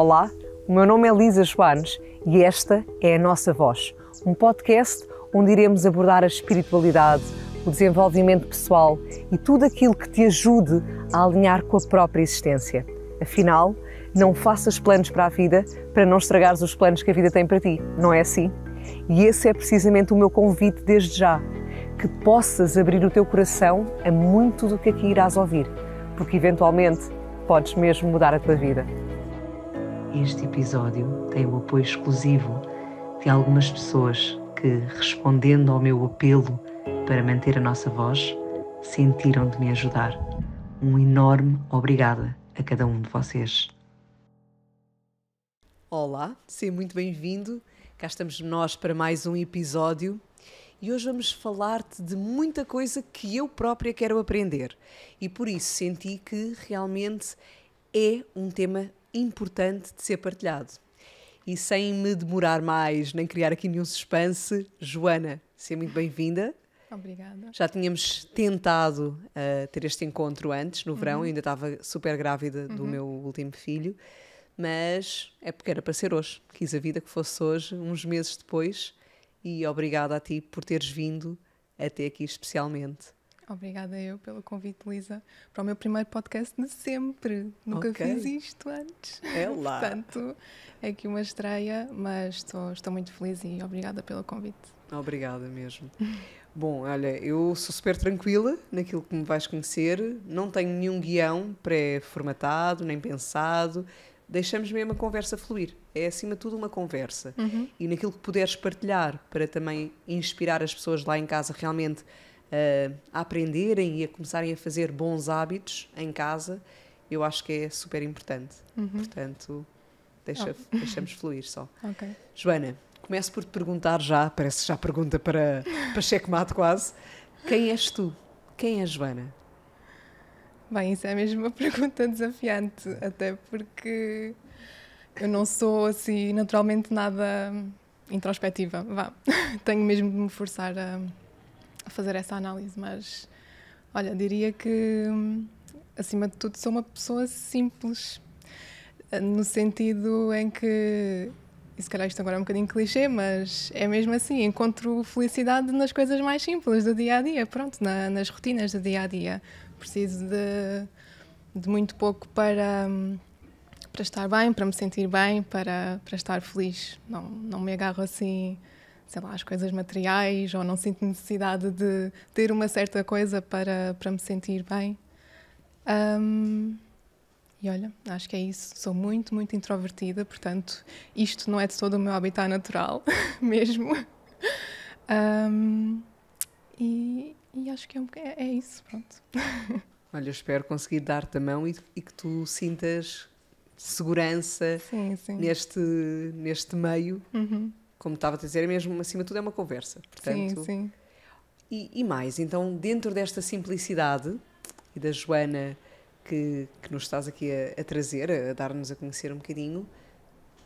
Olá, o meu nome é Lisa Joanes e esta é a nossa voz, um podcast onde iremos abordar a espiritualidade, o desenvolvimento pessoal e tudo aquilo que te ajude a alinhar com a própria existência. Afinal, não faças planos para a vida para não estragares os planos que a vida tem para ti, não é assim? E esse é precisamente o meu convite desde já, que possas abrir o teu coração a muito do que aqui irás ouvir, porque eventualmente podes mesmo mudar a tua vida. Este episódio tem o apoio exclusivo de algumas pessoas que, respondendo ao meu apelo para manter a nossa voz, sentiram de me ajudar. Um enorme obrigada a cada um de vocês. Olá, seja muito bem-vindo. Cá estamos nós para mais um episódio e hoje vamos falar-te de muita coisa que eu própria quero aprender e por isso senti que realmente é um tema importante de ser partilhado. E sem me demorar mais, nem criar aqui nenhum suspense, Joana, seja muito bem-vinda. Obrigada. Já tínhamos tentado uh, ter este encontro antes, no verão, uhum. ainda estava super grávida uhum. do meu último filho, mas é porque era para ser hoje. Quis a vida que fosse hoje, uns meses depois, e obrigada a ti por teres vindo até aqui especialmente. Obrigada eu pelo convite, Lisa, para o meu primeiro podcast de sempre. Nunca okay. fiz isto antes. É lá. Portanto, é aqui uma estreia, mas estou, estou muito feliz e obrigada pelo convite. Obrigada mesmo. Bom, olha, eu sou super tranquila naquilo que me vais conhecer, não tenho nenhum guião pré-formatado, nem pensado, deixamos mesmo a conversa fluir. É acima de tudo uma conversa. Uhum. E naquilo que puderes partilhar para também inspirar as pessoas lá em casa realmente a aprenderem e a começarem a fazer bons hábitos em casa, eu acho que é super importante. Uhum. Portanto, deixa, oh. deixamos fluir só. Okay. Joana, começo por te perguntar já, parece já pergunta para, para checkmate quase. Quem és tu? Quem é Joana? Bem, isso é mesmo uma pergunta desafiante, até porque eu não sou assim naturalmente nada introspectiva. Vá, tenho mesmo de me forçar a a fazer essa análise, mas olha, diria que acima de tudo sou uma pessoa simples, eh, no sentido em que, e se calhar isto agora é um bocadinho clichê, mas é mesmo assim, encontro felicidade nas coisas mais simples do dia a dia, pronto, na, nas rotinas do dia a dia. Preciso de, de muito pouco para, para estar bem, para me sentir bem, para, para estar feliz. Não, não me agarro assim sei lá, as coisas materiais ou não sinto necessidade de ter uma certa coisa para, para me sentir bem. Um, e olha, acho que é isso. Sou muito, muito introvertida, portanto, isto não é de todo o meu habitat natural, mesmo. Um, e, e, acho que é, um, é, é isso, pronto. Olha, espero conseguir dar-te a mão e, e, que tu sintas segurança sim, sim. Neste, neste meio. Uhum como estava a dizer, é mesmo, acima de tudo, é uma conversa. Portanto, sim, sim. E, e, mais, então, dentro desta simplicidade e da Joana que, que nos estás aqui a, a trazer, a dar-nos a conhecer um bocadinho,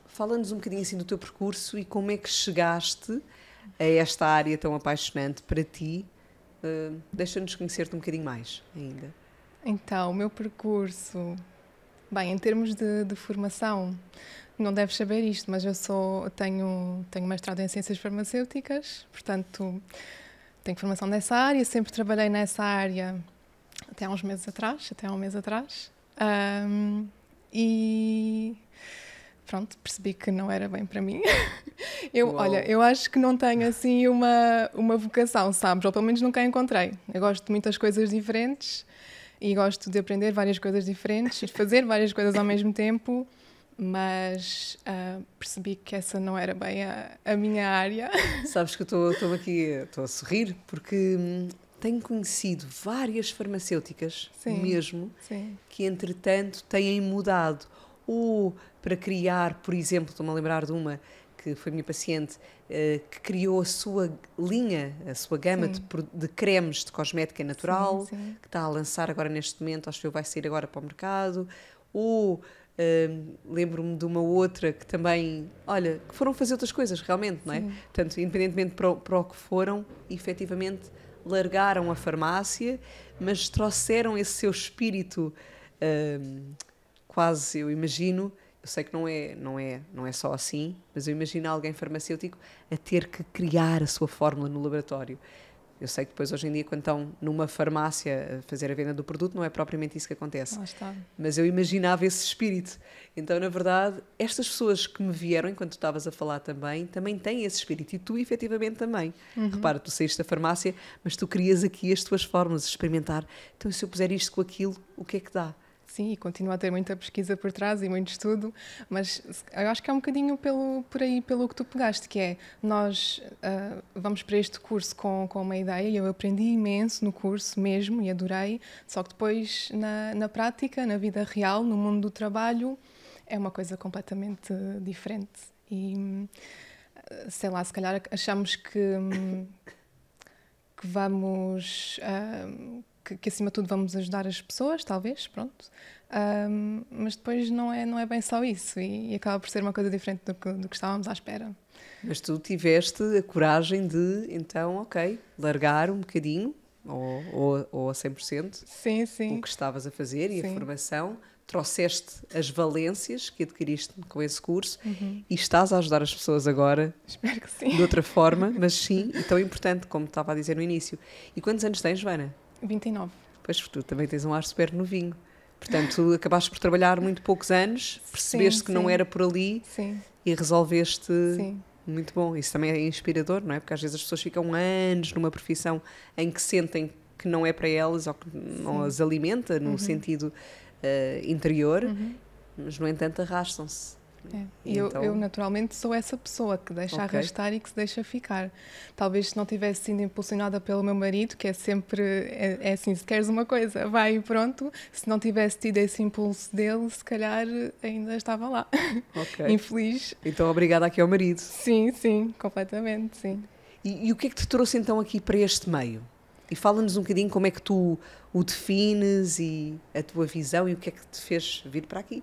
fala-nos um bocadinho assim do teu percurso e como é que chegaste a esta área tão apaixonante para ti. Uh, Deixa-nos conhecer-te um bocadinho mais ainda. Então, o meu percurso. Bem, em termos de, de formação, não deves saber isto, mas eu sou, tenho, tenho mestrado em Ciências Farmacêuticas, portanto, tenho formação nessa área, sempre trabalhei nessa área até há uns meses atrás, até há um mês atrás. Um, e pronto, percebi que não era bem para mim. Eu, olha, eu acho que não tenho assim uma, uma vocação, sabes? Ou pelo menos nunca a encontrei. Eu gosto de muitas coisas diferentes e gosto de aprender várias coisas diferentes e de fazer várias coisas ao mesmo tempo mas uh, percebi que essa não era bem a, a minha área. Sabes que estou aqui, estou a sorrir, porque hum, tenho conhecido várias farmacêuticas, sim, mesmo, sim. que entretanto têm mudado. Ou para criar, por exemplo, estou-me a lembrar de uma que foi minha paciente, eh, que criou a sua linha, a sua gama de, de, cremes de cosmética natural, sim, que está a lançar agora neste momento, acho que vai sair agora para o mercado. Ou Uh, Lembro-me de uma outra que também, olha, que foram fazer outras coisas realmente, não é? Sim. Portanto, independentemente para o, para o que foram, efetivamente largaram a farmácia, mas trouxeram esse seu espírito uh, quase, eu imagino, eu sei que não é, não é, não é só assim, mas eu imagino alguém farmacêutico a ter que criar a sua fórmula no laboratório. Eu sei que depois, hoje em dia, quando estão numa farmácia a fazer a venda do produto, não é propriamente isso que acontece. Mas eu imaginava esse espírito. Então, na verdade, estas pessoas que me vieram, enquanto estavas a falar também, também têm esse espírito. E tu, efetivamente, também. Uhum. Repara, tu saíste da farmácia, mas tu crias aqui as tuas formas de experimentar. Então, se eu puser isto com aquilo, o que é que dá? sim, e continua a ter muita pesquisa por trás e muito estudo, mas eu acho que é um bocadinho pelo, por aí, pelo que tu pegaste, que é nós uh, vamos para este curso com, com uma ideia e eu aprendi imenso no curso mesmo e adorei, só que depois na, na prática, na vida real, no mundo do trabalho, é uma coisa completamente diferente. E sei lá, se calhar achamos que. que vamos uh, que, que, acima de tudo vamos ajudar as pessoas, talvez, pronto. Um, mas depois não é, não é bem só isso e, e acaba por ser uma coisa diferente do que, do que, estávamos à espera. Mas tu tiveste a coragem de, então, ok, largar um bocadinho ou, ou, ou a 100% sim, sim. o que estavas a fazer e sim. a formação trouxeste as valências que adquiriste com esse curso uhum. e estás a ajudar as pessoas agora Espero que sim. de outra forma, mas sim, e tão importante como estava a dizer no início. E quantos anos tens, Joana? 29. Pois, tu também tens um ar super novinho. Portanto, acabaste por trabalhar muito poucos anos, percebeste sim, que sim. não era por ali sim. e resolveste. Sim. Muito bom, isso também é inspirador, não é? Porque às vezes as pessoas ficam anos numa profissão em que sentem que não é para elas ou que não as alimenta no uhum. sentido uh, interior, uhum. mas no entanto arrastam-se é. E eu, então... eu, naturalmente, sou essa pessoa que deixa okay. arrastar e que se deixa ficar. Talvez se não tivesse sido impulsionada pelo meu marido, que é sempre é, é assim: se queres uma coisa, vai e pronto. Se não tivesse tido esse impulso dele, se calhar ainda estava lá, okay. infeliz. Então, obrigada aqui ao marido. Sim, sim, completamente, sim. E, e o que é que te trouxe então aqui para este meio? E fala-nos um bocadinho como é que tu o defines e a tua visão e o que é que te fez vir para aqui.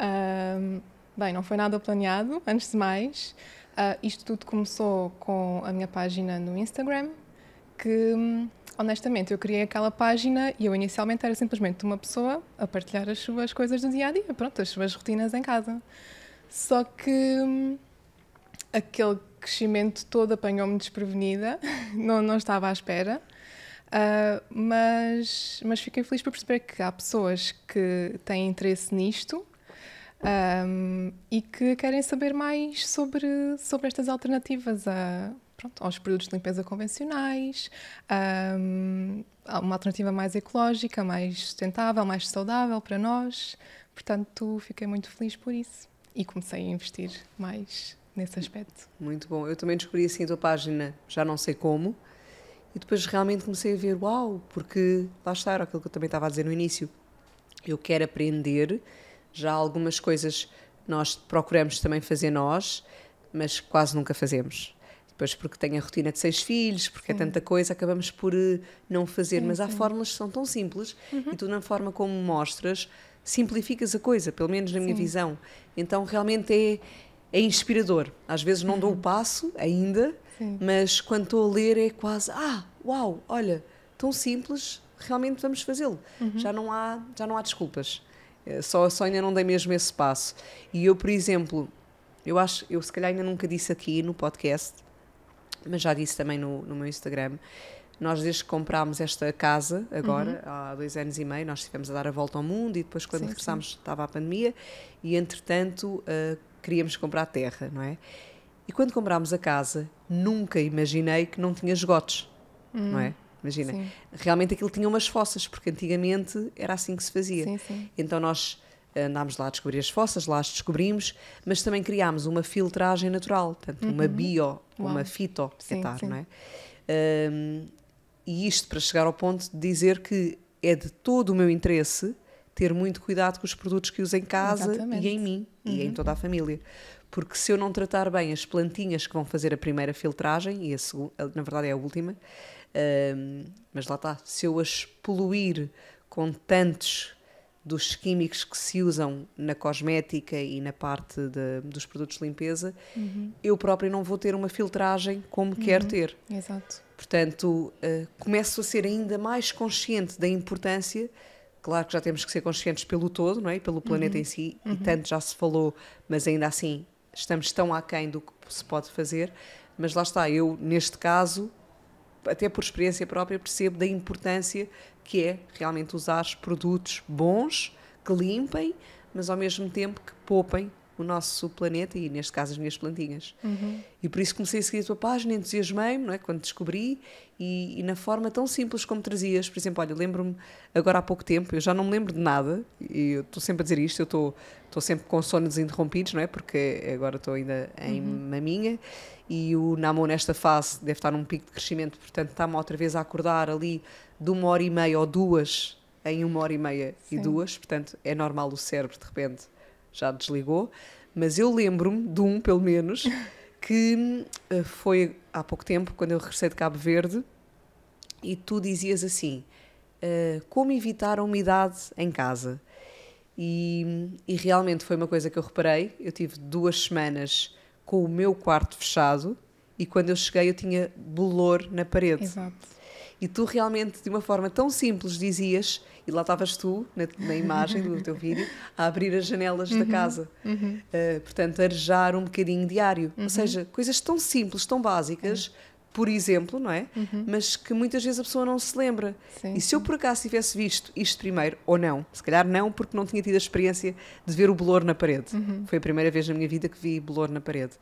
Um, bem, não foi nada planeado, antes de mais. Uh, isto tudo começou com a minha página no Instagram, que hum, honestamente eu criei aquela página e eu inicialmente era simplesmente uma pessoa a partilhar as suas coisas do dia a dia, pronto, as suas rotinas em casa. Só que hum, aquele crescimento todo apanhou-me desprevenida, não, não estava à espera. Uh, mas, mas fiquei feliz por perceber que há pessoas que têm interesse nisto um, e que querem saber mais sobre, sobre estas alternativas a, pronto, aos produtos de limpeza convencionais, um, uma alternativa mais ecológica, mais sustentável, mais saudável para nós. Portanto, fiquei muito feliz por isso e comecei a investir mais nesse aspecto. Muito bom. Eu também descobri assim a tua página, já não sei como, e depois realmente comecei a ver, uau, porque lá está, era aquilo que eu também estava a dizer no início. Eu quero aprender já algumas coisas nós procuramos também fazer nós, mas quase nunca fazemos. Depois, porque tem a rotina de seis filhos, porque é sim. é tanta coisa, acabamos por eh, não fazer. Sim, mas sim. há fórmulas que são tão simples uhum. e tu, na forma como mostras, simplificas a coisa, pelo menos na minha visão. Então, realmente é, é inspirador. Às vezes não dou o uhum. passo ainda, mas quando estou a ler é quase: ah, uau, olha, tão simples, realmente vamos fazê-lo. Uhum. Já, não há, já não há desculpas. Eh, só, só ainda não dei mesmo esse passo. E eu, por exemplo, eu acho, eu se calhar ainda nunca disse aqui no podcast, mas já disse também no, no meu Instagram. Nós, desde que comprámos esta casa, agora, uhum. há dois anos e meio, nós estivemos a dar a volta ao mundo e depois, quando sim, regressámos, sim. estava a pandemia e, entretanto, uh, queríamos comprar terra, não é? E quando comprámos a casa, nunca imaginei que não tinha esgotos, uhum. não é? Hum. Imagina, sim. realmente aquilo tinha umas fossas, porque antigamente era assim que se fazia. Sim, sim. Então nós eh, andámos lá a descobrir as fossas, lá as descobrimos, mas também criámos uma filtragem natural, portanto, uhum. uma bio, Uau. uma fito, etar, não é? Um, e isto para chegar ao ponto de dizer que é de todo o meu interesse ter muito cuidado com os produtos que uso em casa Exatamente. e em mim uhum. e em uhum. toda a família. Porque se eu não tratar bem as plantinhas que vão fazer a primeira filtragem, e a segunda, na verdade é a última, um, mas lá está, se eu as poluir com tantos dos químicos que se usam na cosmética e na parte de, dos produtos de limpeza, uhum. eu própria não vou ter uma filtragem como uhum. quero ter. Exato. Portanto, uh, começo a ser ainda mais consciente da importância. Claro que já temos que ser conscientes pelo todo, não é? pelo uhum. planeta uhum. em si, e uhum. tanto já se falou, mas ainda assim estamos tão aquém do que se pode fazer. Mas lá está, eu neste caso até por experiência própria, percebo da importância que é realmente usar produtos bons, que limpem, mas ao mesmo tempo que poupem o nosso planeta e, neste caso, as minhas plantinhas. Uhum. E por isso comecei a seguir a tua página, entusiasmei-me é? quando descobri e, e, na forma tão simples como trazias. Por exemplo, olha, lembro-me agora há pouco tempo, eu já não me lembro de nada e eu estou sempre a dizer isto, eu estou, estou sempre com sonhos interrompidos, não é? Porque agora estou ainda em uhum. maminha e o Namo nesta fase deve estar num pico de crescimento, portanto está-me outra vez a acordar ali de uma hora e meia ou duas em uma hora e meia Sim. e duas, portanto é normal o cérebro de repente já desligou, mas eu lembro-me de um, pelo menos, que eh, foi há pouco tempo, quando eu regressei de Cabo Verde, e tu dizias assim: eh, como evitar a umidade em casa? E, e realmente foi uma coisa que eu reparei. Eu tive duas semanas com o meu quarto fechado e quando eu cheguei eu tinha bolor na parede. Exato. E tu realmente, de uma forma tão simples, dizias e lá estavas tu, na, na, imagem do teu vídeo, a abrir as janelas uhum, da casa. Uhum. Uh, portanto, arejar um bocadinho diário. Ou uhum. seja, coisas tão simples, tão básicas, é. por exemplo, não é? Uhum. Mas que muitas vezes a pessoa não se lembra. Sim, e se eu por acaso tivesse visto isto primeiro, ou não, se calhar não, porque não tinha tido a experiência de ver o bolor na parede. Uhum. Foi a primeira vez na minha vida que vi bolor na parede.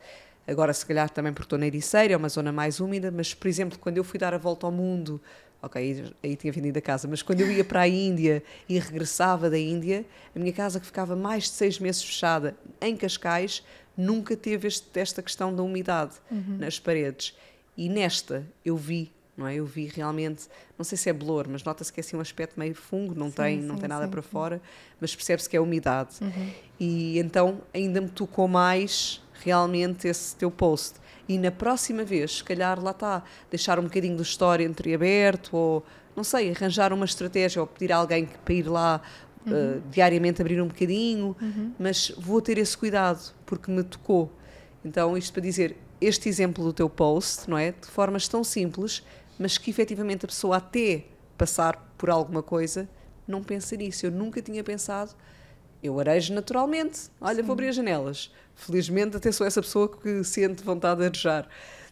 Agora, se calhar também porque estou na Ericeira, é uma zona mais úmida, mas, por exemplo, quando eu fui dar a volta ao mundo ok, aí, aí tinha vendido a casa, mas quando eu ia para a Índia e regressava da Índia, a minha casa que ficava mais de seis meses fechada em Cascais nunca teve este, esta questão da umidade uhum. nas paredes. E nesta eu vi, não é? Eu vi realmente, não sei se é blor, mas nota-se que é assim um aspecto meio fungo, não sim, tem, sim, não tem nada sim. para fora, mas percebe-se que é umidade. Uhum. E então ainda me tocou mais realmente esse teu post e na próxima vez, se calhar, lá está, deixar um bocadinho do história entreaberto ou, não sei, arranjar uma estratégia ou pedir a alguém que, para ir lá eh, uhum. uh, diariamente abrir um bocadinho, uhum. mas vou ter esse cuidado porque me tocou. Então, isto para dizer, este exemplo do teu post, não é? De formas tão simples, mas que efetivamente a pessoa até passar por alguma coisa não pensa nisso. Eu nunca tinha pensado eu arejo naturalmente. Olha, Sim. vou abrir as janelas. Felizmente até sou essa pessoa que sente vontade de arejar.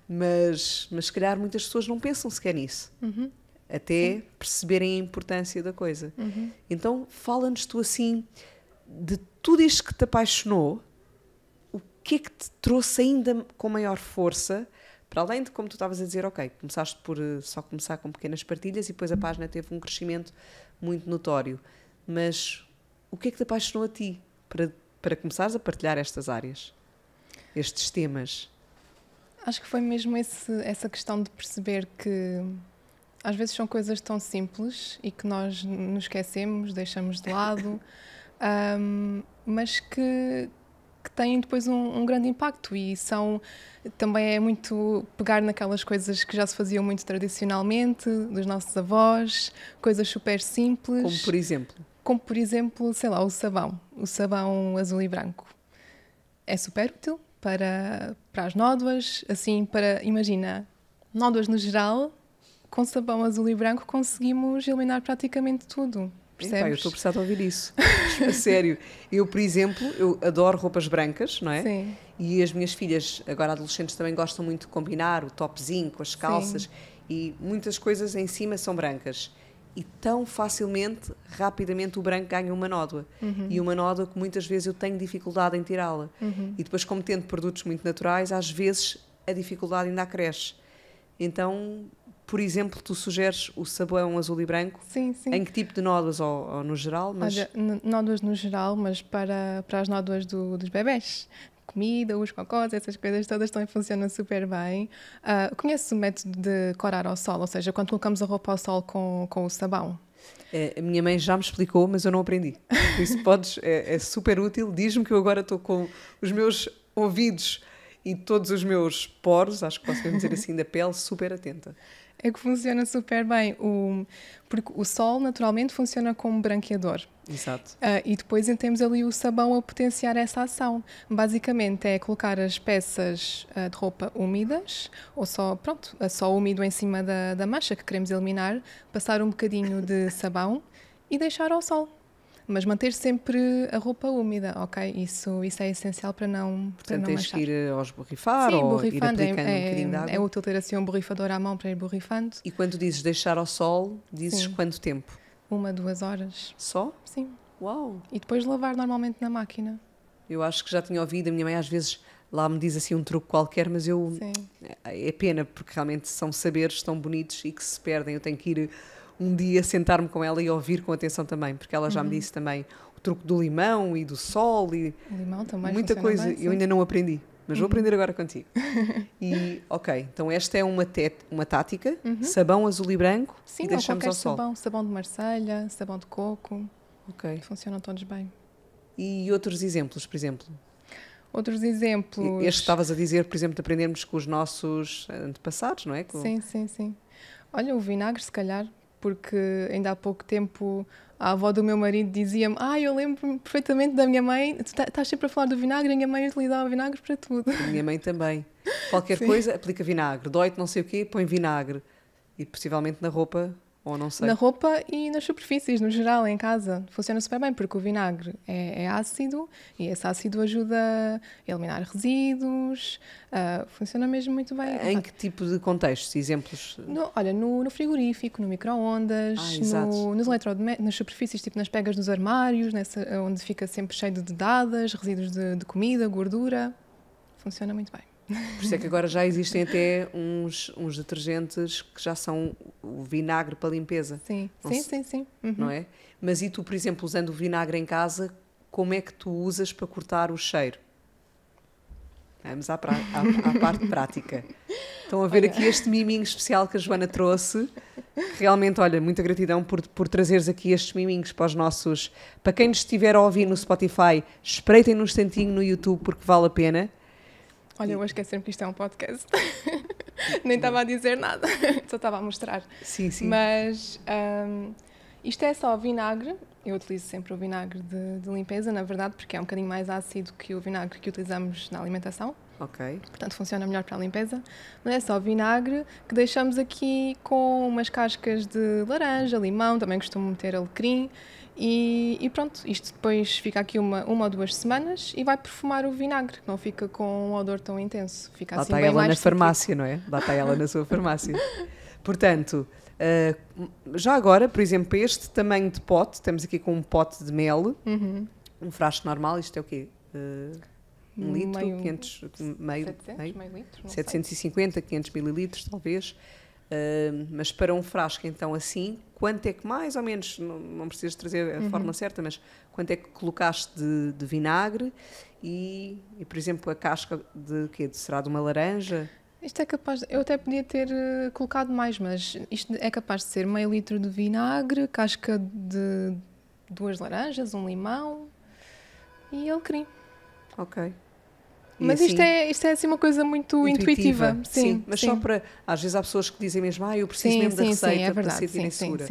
Mas, mas se calhar muitas pessoas não pensam sequer nisso. Uhum. Até Sim. perceberem a importância da coisa. Uhum. Então, fala-nos tu assim, de tudo isto que te apaixonou, o que é que te trouxe ainda com maior força para além de como tu estavas a dizer, ok, começaste por eh, só começar com pequenas partilhas e depois a uhum. página teve um crescimento muito notório, mas o que é que te apaixonou a ti para, para começares a partilhar estas áreas, estes temas? Acho que foi mesmo esse, essa questão de perceber que às vezes são coisas tão simples e que nós nos esquecemos, deixamos de lado, um, mas que, que têm depois um, um, grande impacto e são também é muito pegar naquelas coisas que já se faziam muito tradicionalmente dos nossos avós, coisas super simples. Como por exemplo? como por exemplo, sei lá, o sabão, o sabão azul e branco. É super útil para, para as nódoas, assim, para, imagina, nódoas no geral, com sabão azul e branco conseguimos eliminar praticamente tudo. Percebes? eu estou precisada de ouvir isso. a sério. Eu, por exemplo, eu adoro roupas brancas, não é? Sim. E as minhas filhas, agora adolescentes, também gostam muito de combinar o topzinho com as calças Sim. e muitas coisas em cima são brancas e tão facilmente, rapidamente, o branco ganha uma nódoa. Uhum. E uma nódoa que muitas vezes eu tenho dificuldade em tirá-la. Uhum. E depois, como tendo produtos muito naturais, às vezes a dificuldade ainda cresce. Então, por exemplo, tu sugeres o sabão azul e branco? Sim, sim. Em que tipo de nódoas, ou, ou no geral? Mas... Olha, nódoas no geral, mas para, para as nódoas do, dos bebés comida, os cocós, essas coisas todas também funcionam super bem. Uh, ah, conhece o método de corar ao sol, ou seja, quando colocamos a roupa ao sol com, com o sabão? É, a minha mãe já me explicou, mas eu não aprendi. Por isso podes, é, é super útil. Diz-me que eu agora estou com os meus ouvidos e todos os meus poros, acho que posso mesmo dizer assim, da pele, super atenta é que funciona super bem. O, porque o sol naturalmente funciona como branqueador. Exato. Uh, e depois temos ali o sabão a potenciar essa ação. Basicamente é colocar as peças uh, de roupa úmidas, ou só, pronto, só úmido em cima da, da mancha que queremos eliminar, passar um bocadinho de sabão e deixar ao sol. Mas manter sempre a roupa úmida, ok? Isso, isso é essencial para não Portanto, para não tens manchar. que ir eh, aos borrifar Sim, ou borrifando, ir é- aplicando é, um bocadinho de água? É útil ter assim um borrifador à mão para ir borrifando. E quando dizes deixar ao sol, dizes Sim. quanto tempo? Uma, duas horas. Só? Sim. Uau! E depois lavar normalmente na máquina. Eu acho que já tinha ouvido, a minha mãe às vezes lá me diz assim um truque qualquer, mas eu. Sim. É, é pena, porque realmente são saberes tão bonitos e que se perdem. Eu tenho que ir um dia sentar-me com ela e ouvir com atenção também, porque ela já uhum. me disse também o truque do limão e do sol e muita coisa. Bem, eu ainda não aprendi, mas uhum. vou aprender agora contigo. e ok, então esta é uma, te, uma tática, uhum. sabão azul e branco Sim, e deixamos ao sol. Sabão, sabão de marselha, sabão de coco. Ok. Funcionam todos bem. E outros exemplos, por exemplo? Outros exemplos. Este estavas a dizer, por exemplo, de aprendermos com os nossos antepassados, não é? Com... Sim, sim, sim. Olha, o vinagre, se calhar, porque ainda há pouco tempo a avó do meu marido dizia-me: Ah, eu lembro-me perfeitamente da minha mãe, tu tá, estás sempre a falar do vinagre, a minha mãe utilizava vinagre para tudo. A minha mãe também. Qualquer Sim. coisa, aplica vinagre. Dói-te não sei o quê, põe vinagre. E possivelmente na roupa ou não sei? Na roupa e nas superfícies, no geral, em casa. Funciona super bem, porque o vinagre é, é ácido e esse ácido ajuda a eliminar resíduos. Uh, funciona mesmo muito bem. Em que tipo de contextos? Exemplos? No, olha, no, no, frigorífico, no micro-ondas, ah, no, nos eletrodomésticos, nas superfícies, tipo nas pegas dos armários, nessa, onde fica sempre cheio de dadas resíduos de, de comida, gordura. Funciona muito bem. Por isso é que agora já existem até uns, uns detergentes que já são o vinagre para limpeza. Sim, não sim, se, sim, sim. Uhum. Não é? Mas e tu, por exemplo, usando o vinagre em casa, como é que tu usas para cortar o cheiro? Vamos à, pra, à, à parte prática. Estão a ver olha. aqui este miminho especial que a Joana trouxe. Realmente, olha, muita gratidão por, por trazeres aqui estes miminhos para os nossos. Para quem nos estiver a ouvir no Spotify, espreitem nos instantinho no YouTube porque vale a pena. Olha, eu hoje esquecer-me é que isto é um podcast. Nem estava a dizer nada, só estava a mostrar. Sim, sim. Mas um, isto é só vinagre. Eu utilizo sempre o vinagre de, de, limpeza, na verdade, porque é um bocadinho mais ácido que o vinagre que utilizamos na alimentação. Ok. Portanto, funciona melhor para a limpeza. Mas é só vinagre que deixamos aqui com umas cascas de laranja, limão, também costumo meter alecrim e, e, pronto, isto depois fica aqui uma, uma ou duas semanas e vai perfumar o vinagre, não fica com um odor tão intenso. Fica Lá assim está ela na farmácia, não é? Lá está ela na sua farmácia. Portanto, uh, já agora, por exemplo, este tamanho de pote, estamos aqui com um pote de mel, uhum. um frasco normal, isto é o quê? Uh, um litro, meio, 500, meio, 700, meio, meio litro, 750, sei. 500 mililitros, talvez mas para um frasco, então, assim, quanto é que mais ou menos, não, não precisas trazer a uhum. fórmula certa, mas quanto é que colocaste de, de vinagre e, e, por exemplo, a casca de quê? Será de uma laranja? Isto é capaz, de, eu até podia ter eh, colocado mais, mas isto é capaz de ser meio litro de vinagre, casca de duas laranjas, um limão e alecrim. Ok. Mas assim, isto, é, isto é assim uma coisa muito intuitiva. intuitiva. Sim, sim, mas sim. só para. Às vezes há pessoas que dizem mesmo, ah, eu preciso sim, mesmo da receita é para sentirem segura.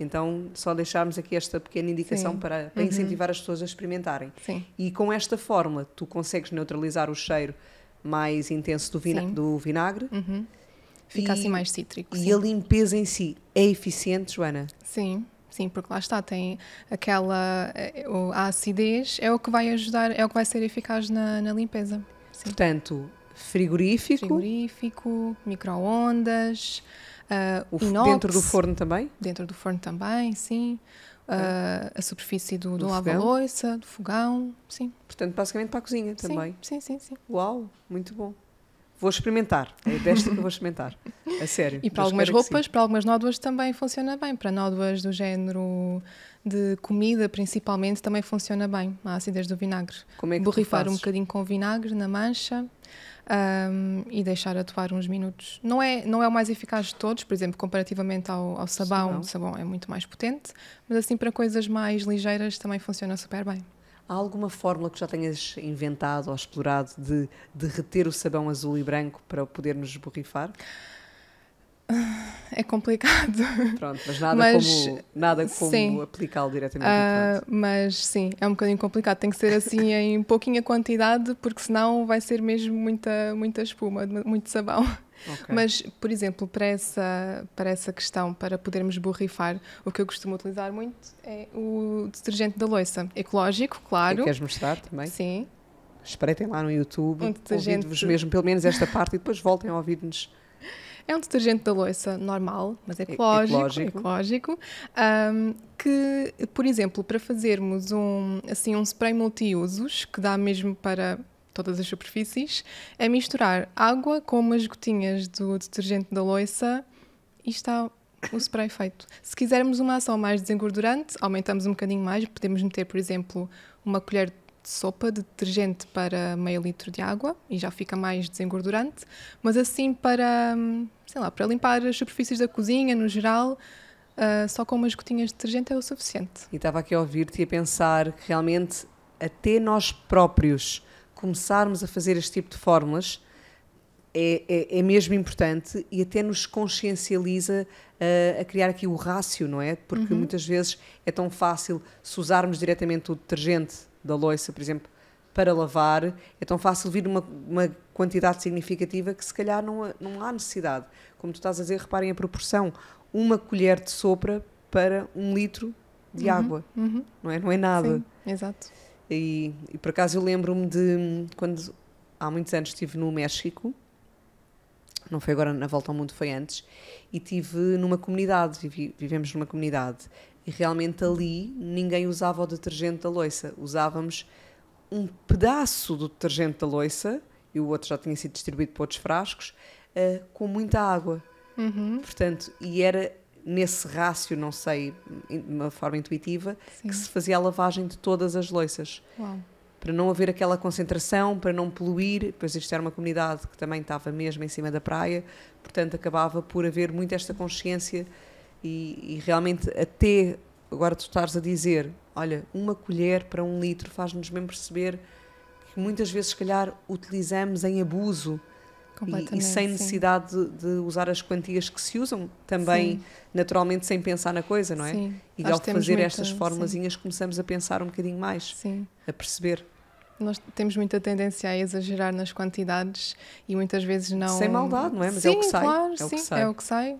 Então, só deixarmos aqui esta pequena indicação para, para uhum. incentivar as pessoas a experimentarem. E com esta fórmula, tu consegues neutralizar o cheiro mais intenso do, vina do vinagre. Uhum. Fica e, assim mais cítrico. E a limpeza em si é eficiente, Joana? Sim. Sim, porque lá está, tem aquela. Eh, a acidez é o que vai ajudar, é o que vai ser eficaz na, na limpeza. Sim. Portanto, frigorífico. Frigorífico, micro-ondas, uh, inox, Dentro do forno também? Dentro do forno também, sim. Uh, a superfície do, do, do lava-loiça, do fogão, sim. Portanto, basicamente para a cozinha também. Sim, sim, sim. sim. Uau, muito bom. Vou experimentar. É desta que eu vou experimentar. A sério. E para algumas roupas, para algumas nódoas também funciona bem. Para nódoas do género de comida, principalmente, também funciona bem. A acidez do vinagre. Como é que Borrifar um bocadinho com vinagre na mancha. Um, e deixar atuar uns minutos. Não é, não é o mais eficaz de todos, por exemplo, comparativamente ao, ao sabão, sabão, o sabão é muito mais potente, mas assim para coisas mais ligeiras também funciona super bem. Há alguma fórmula que já tenhas inventado ou explorado de derreter o sabão azul e branco para podermos esborrifar? Ah, é complicado. Pronto, mas nada mas, como, nada como aplicá-lo diretamente uh, Mas sim, é um bocadinho complicado. Tem que ser assim em pouquinha quantidade, porque senão vai ser mesmo muita, muita espuma, muito sabão. Okay. Mas, por exemplo, para essa, para essa questão, para podermos borrifar, o que eu costumo utilizar muito é o detergente da louça. Ecológico, é claro. E queres mostrar também? Sim. Espreitem lá no YouTube, um detergente... vos mesmo pelo menos esta parte e depois voltem a ouvir-nos. É um detergente da louça normal, mas ecológico, ecológico. ecológico um, que, por exemplo, para fazermos um, assim, um spray multiusos, que dá mesmo para todas as superfícies, é misturar água com umas gotinhas do detergente da loiça e está o spray feito. Se quisermos uma ação mais desengordurante, aumentamos um bocadinho mais, podemos meter, por exemplo, uma colher de sopa de detergente para meio litro de água e já fica mais desengordurante, mas assim para, hum, sei lá, para limpar as superfícies da cozinha no geral, uh, só com umas gotinhas de detergente é o suficiente. E estava aqui a ouvir-te e a pensar que realmente até nós próprios começarmos a fazer este tipo de fórmulas é, é, é mesmo importante e até nos consciencializa uh, a criar aqui o rácio, não é? Porque uhum. muitas vezes é tão fácil, se usarmos diretamente o detergente da loiça, por exemplo, para lavar, é tão fácil vir uma, uma quantidade significativa que se calhar não, não há necessidade. Como tu estás a dizer, reparem a proporção. Uma colher de sopa para um litro de uhum. água, uhum. não é? Não é nada. Sim, exato. E, e por acaso eu lembro-me de quando há muitos anos estive no México, não foi agora na volta ao mundo, foi antes, e tive numa comunidade, vivemos numa comunidade, e realmente ali ninguém usava o detergente da loiça, usávamos um pedaço do detergente da loiça, e o outro já tinha sido distribuído para outros frascos, uh, com muita água. Uhum. Portanto, e era nesse rácio, não sei, de uma forma intuitiva, Sim. que se fazia a lavagem de todas as loiças. Uau. Para não haver aquela concentração, para não poluir, pois isto era uma comunidade que também estava mesmo em cima da praia, portanto acabava por haver muito esta consciência e, e realmente até agora tu estás a dizer, olha, uma colher para um litro faz-nos mesmo perceber que muitas vezes, se calhar, utilizamos em abuso e, sem necessidade de, de, usar as quantias que se usam, também sim. naturalmente sem pensar na coisa, não é? Sim. E ao fazer estas formulazinhas começamos a pensar um bocadinho mais, sim. a perceber. Nós temos muita tendência a exagerar nas quantidades e muitas vezes não. Sem maldade, não é? Mas sim, é o que sai. Claro, é o que sai. É o que sai.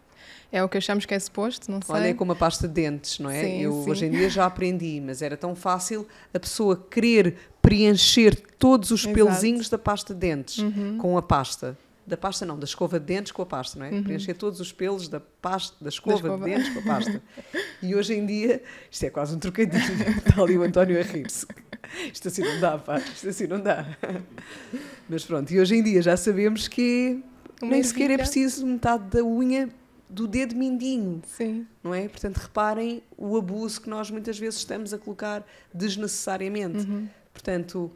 É o que achamos que é suposto, não sei. Olha, é como a pasta de dentes, não é? Sim, eu sim. hoje em dia já aprendi, mas era tão fácil a pessoa querer preencher todos os Exato. da pasta de dentes uhum. com a pasta da pasta não, da escova de dentes com a pasta, não é? Uhum. Preencher todos os pelos da pasta, da escova, da escova, de dentes com a pasta. E hoje em dia, isto é quase um trocadilho, está ali o António a rir-se. Isto assim não dá, pá, isto assim não dá. Mas pronto, e hoje em dia já sabemos que Uma nem sequer é preciso metade da unha do dedo mindinho, Sim. não é? Portanto, reparem o abuso que nós muitas vezes estamos a colocar desnecessariamente. Uhum. Portanto,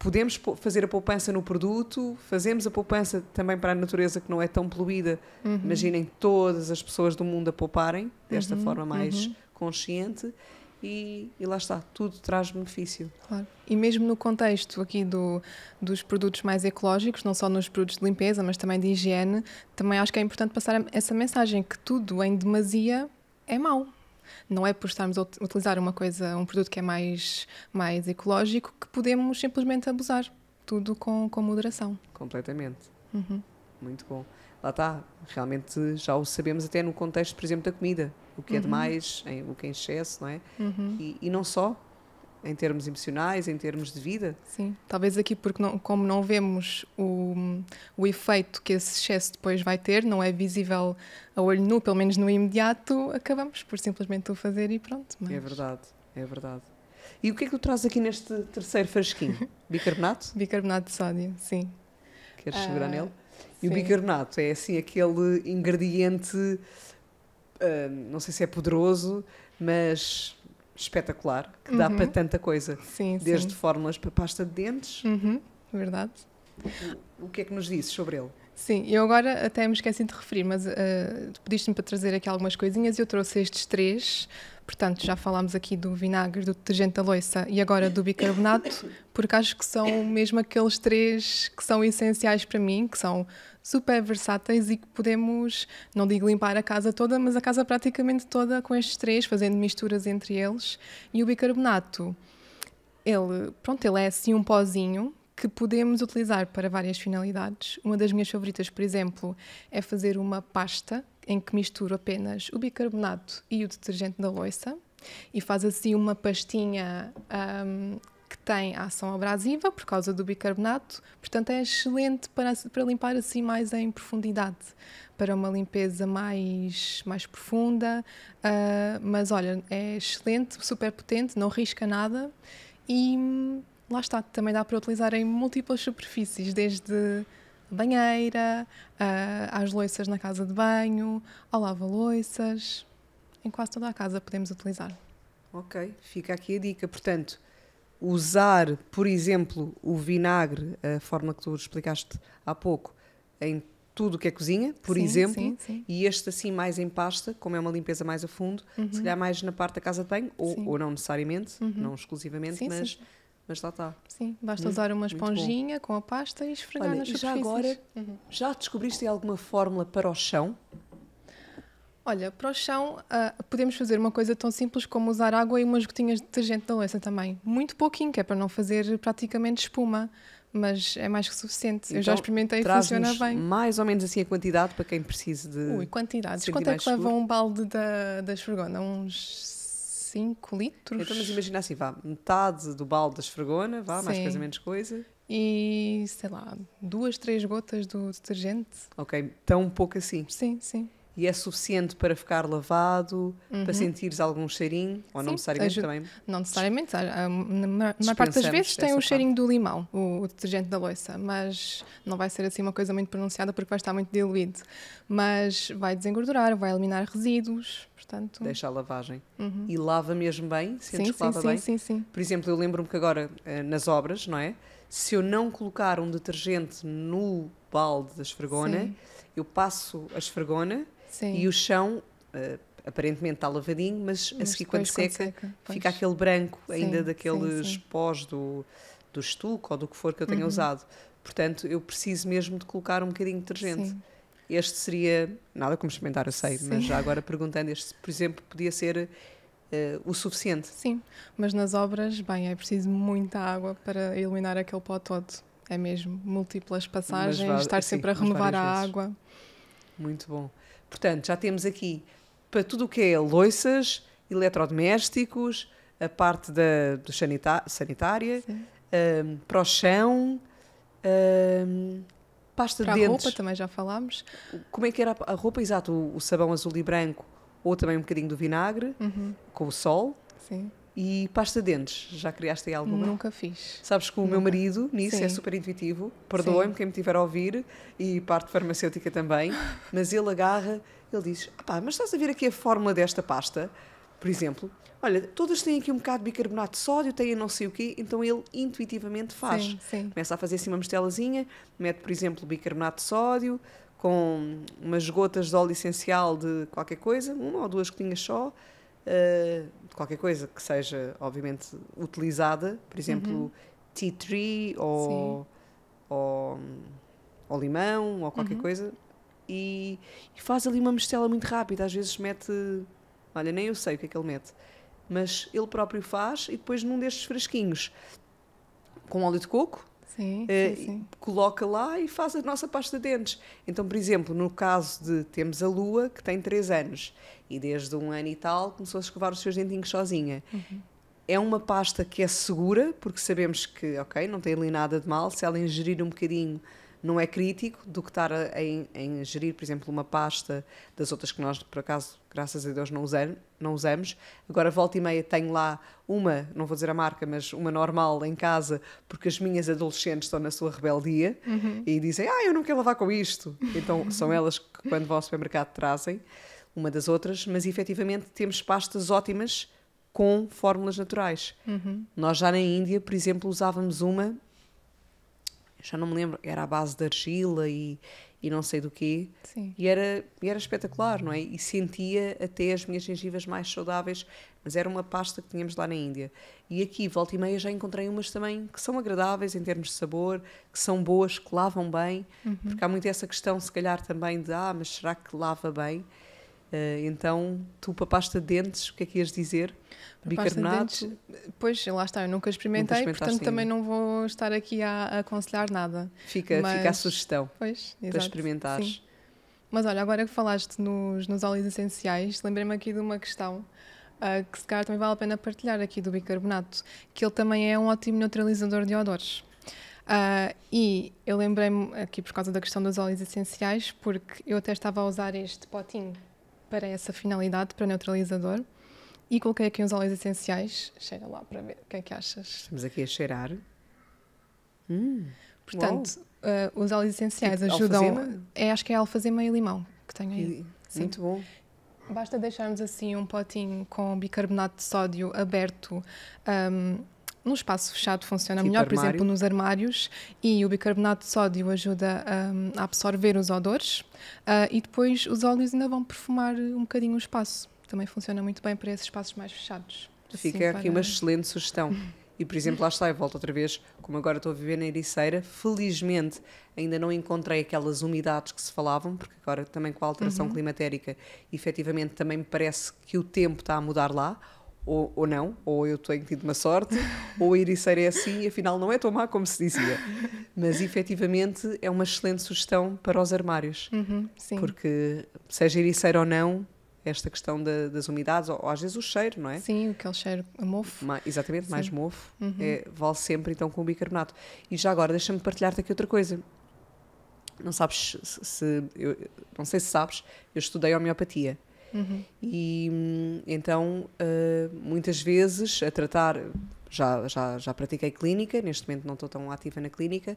podemos fazer a poupança no produto, fazemos a poupança também para a natureza que não é tão poluída. Uhum. Imaginem todas as pessoas do mundo a pouparem desta uhum. forma mais uhum. consciente. E, e, lá está, tudo traz benefício. Claro. E mesmo no contexto aqui do, dos produtos mais ecológicos, não só nos produtos de limpeza, mas também de higiene, também acho que é importante passar essa mensagem que tudo em demasia é mau. Não é por estarmos a utilizar uma coisa, um produto que é mais, mais ecológico, que podemos simplesmente abusar. Tudo com, com moderação. Completamente. Uhum. Muito bom. Lá está, realmente já o sabemos até no contexto, por exemplo, da comida. O que é uhum. demais, o que é em excesso, não é? Uhum. E, e não só, em termos emocionais, em termos de vida. Sim, talvez aqui porque não, como não vemos o, o efeito que esse excesso depois vai ter, não é visível a olho nu, pelo menos no imediato, acabamos por simplesmente o fazer e pronto. Mas... É verdade, é verdade. E o que é que tu traz aqui neste terceiro frasquinho? Bicarbonato? bicarbonato de sódio, sim. Queres uh, segurar ah, nele? E sim. o bicarbonato é assim aquele ingrediente, uh, não sei se é poderoso, mas espetacular que dá uhum. para tanta coisa. Sim, Desde sim. fórmulas para pasta de dentes. Uhum. Verdade. O, o que é que nos dizes sobre ele? Sim, eu agora até me esqueci de referir, mas uh, pediste-me para trazer aqui algumas coisinhas e eu trouxe estes três. Portanto, já falámos aqui do vinagre, do detergente da loiça e agora do bicarbonato, porque acho que são mesmo aqueles três que são essenciais para mim, que são super versáteis e que podemos, não digo limpar a casa toda, mas a casa praticamente toda com estes três, fazendo misturas entre eles. E o bicarbonato, ele, pronto, ele é assim um pozinho que podemos utilizar para várias finalidades. Uma das minhas favoritas, por exemplo, é fazer uma pasta em que misturo apenas o bicarbonato e o detergente da loiça e faz assim uma pastinha um, tem ação abrasiva por causa do bicarbonato, portanto é excelente para, para limpar assim mais em profundidade, para uma limpeza mais, mais profunda. Uh, mas olha, é excelente, super potente, não risca nada e lá está, também dá para utilizar em múltiplas superfícies, desde a banheira, uh, às louças na casa de banho, ao lava louças Em quase toda a casa podemos utilizar. Ok, fica aqui a dica. Portanto, usar, por exemplo, o vinagre, a forma que tu explicaste há pouco, em tudo o que é cozinha, por sim, exemplo, sim, sim. e este assim mais em pasta, como é uma limpeza mais a fundo, uhum. se calhar mais na parte da casa de banho, ou, ou não necessariamente, uhum. não exclusivamente, mas, mas lá está. Sim, basta hum, usar uma esponjinha com a pasta e esfregar Olha, nas superfícies. já agora, uhum. já descobriste alguma fórmula para o chão? Olha, para o chão uh, podemos fazer uma coisa tão simples como usar água e umas gotinhas de detergente da louça também. Muito pouquinho, que é para não fazer praticamente espuma, mas é mais que suficiente. Então, Eu já então, experimentei e funciona bem. Mais ou menos assim a quantidade para quem precise de. Ui, quantidades. Quanto é que leva um balde da, da esfregona? Uns 5 litros. Então, mas imagina assim, vá, metade do balde da esfregona, vá, Sim. mais coisa menos coisa. E sei lá, duas, três gotas do detergente. Ok, tão pouco assim. Sim, sim. E é suficiente para ficar lavado, uhum. para sentires algum cheirinho, ou Sim, não necessariamente ajuda. também? Não necessariamente. A maior parte das vezes tem o parte. cheirinho do limão, o, o detergente da louça, mas não vai ser assim uma coisa muito pronunciada porque vai estar muito diluído. Mas vai desengordurar, vai eliminar resíduos, portanto... Deixa a lavagem. Uhum. E lava mesmo bem? Sentes sim, que lava sim, bem? Sim, sim, sim. Por exemplo, eu lembro-me que agora, eh, nas obras, não é? Se eu não colocar um detergente no balde da esfregona, sim. eu passo a esfregona Sim. e o chão uh, aparentemente está lavadinho, mas, mas a seguir quando seca, quando seca fica aquele branco sim, ainda daqueles sim, sim. pós do, do estuco ou do que for que eu tenha uhum. usado. Portanto, eu preciso mesmo de colocar um bocadinho de detergente. Este seria, nada como experimentar, eu sei, mas já agora perguntando, este, por exemplo, podia ser Uh, o suficiente. Sim, mas nas obras, bem, é preciso muita água para iluminar aquele pó todo. É mesmo, múltiplas passagens, estar sim, sempre a renovar a água. Muito bom. Portanto, já temos aqui para tudo o que é loiças, eletrodomésticos, a parte da, do sanitária, um, para o chão, um, pasta para de dentes. a roupa também já falámos. Como é que era a roupa? Exato, o, o sabão azul e branco ou também um bocadinho do vinagre uhum. com o sol. Sim. E pasta dentes, já criaste aí alguma? Nunca fiz. Sabes que o Nunca. meu marido, nisso, é Sim. é super intuitivo. Perdoem-me quem me tiver a ouvir e parte farmacêutica também. Mas ele agarra, ele diz: pá, mas estás a ver aqui a fórmula desta pasta? Por exemplo, olha, todas têm aqui um bocado de bicarbonato de sódio, têm não sei o quê, então ele intuitivamente faz. Sim, sim. Começa a fazer assim uma mistelazinha, mete, por exemplo, bicarbonato de sódio com umas gotas de óleo essencial de qualquer coisa, uma ou duas gotinhas só, eh, qualquer coisa que seja, obviamente, utilizada, por exemplo, uhum. tea tree ou, ou, ou, limão ou qualquer uhum. coisa, e, e, faz ali uma mistela muito rápida. Às vezes mete, olha, nem eu sei o que é que ele mete, mas ele próprio faz e depois num destes fresquinhos com óleo de coco sim, uh, sim, sim. coloca lá e faz a nossa pasta de dentes. Então, por exemplo, no caso de temos a Lua, que tem 3 anos, e desde um ano e tal começou a escovar os seus dentinhos sozinha. Uhum. É uma pasta que é segura, porque sabemos que, ok, não tem ali nada de mal, se ela ingerir um bocadinho não é crítico do que estar a, a, por exemplo, uma pasta das outras que nós, por acaso, graças a Deus, não, usam, não usamos. Agora, volta e meia, tenho lá uma, não vou dizer a marca, mas uma normal em casa, porque as minhas adolescentes estão na sua rebeldia uhum. e dizem, ah, eu não quero lavar com isto. Então, são elas que, quando vão ao supermercado, trazem uma das outras, mas efetivamente temos pastas ótimas com fórmulas naturais. Uhum. Nós já na Índia, por exemplo, usávamos uma já não me lembro, era à base de argila e, e não sei do quê. Sim. E era, e era espetacular, não é? E sentia até as minhas gengivas mais saudáveis, mas era uma pasta que tínhamos lá na Índia. E aqui, volta e meia, já encontrei umas também que são agradáveis em termos de sabor, que são boas, que lavam bem, uhum. porque há muito essa questão, se calhar, também de ah, mas será que lava bem? Uh, então, tu para pasta de dentes, o que é que ias dizer? Bicarbonato? De pois, lá está, eu nunca experimentei, nunca portanto ainda. também não vou estar aqui a, a aconselhar nada. Fica, mas, fica a sugestão pois, para exato, experimentares. Sim. Mas olha, agora que falaste nos, nos óleos essenciais, lembrei-me aqui de uma questão uh, que se calhar também vale a pena partilhar aqui do bicarbonato, que ele também é um ótimo neutralizador de odores. Uh, e eu lembrei-me aqui por causa da questão dos óleos essenciais, porque eu até estava a usar este potinho para essa finalidade, para neutralizador. E coloquei aqui é uns é óleos essenciais. Cheira lá para ver o que é que achas. Estamos aqui a cheirar. Hum, Portanto, uh, os óleos essenciais tipo ajudam. É, acho que é alfazema e limão que tenho aí. Sim. muito bom. Basta deixarmos assim um potinho com bicarbonato de sódio aberto. Um, num espaço fechado funciona tipo melhor, armário. por exemplo, nos armários, e o bicarbonato de sódio ajuda um, a absorver os odores, uh, e depois os óleos ainda vão perfumar um bocadinho o espaço. Também funciona muito bem para esses espaços mais fechados. Assim Fica assim, aqui para... uma excelente sugestão. E, por exemplo, lá está, eu volto outra vez, como agora estou a viver na Ericeira, felizmente ainda não encontrei aquelas umidades que se falavam, porque agora também com a alteração uhum. climatérica, efetivamente também me parece que o tempo está a mudar lá, ou, ou não, ou eu tenho tido uma sorte, ou a Ericeira é assim e afinal não é tão má como se dizia. Mas efetivamente é uma excelente sugestão para os armários. Uhum, porque, seja é Ericeira ou não, esta questão da, das umidades, ou, ou, às vezes o cheiro, não é? Sim, aquele cheiro a mofo. Ma, exatamente, Sim. mais mofo. Uhum. É, vale sempre então com o bicarbonato. E já agora, deixa-me partilhar-te aqui outra coisa. Não sabes se. se eu, não sei se sabes, eu estudei homeopatia. Uhum. E então, uh, muitas vezes, a tratar, já, já, já pratiquei clínica, neste momento não estou tão ativa na clínica,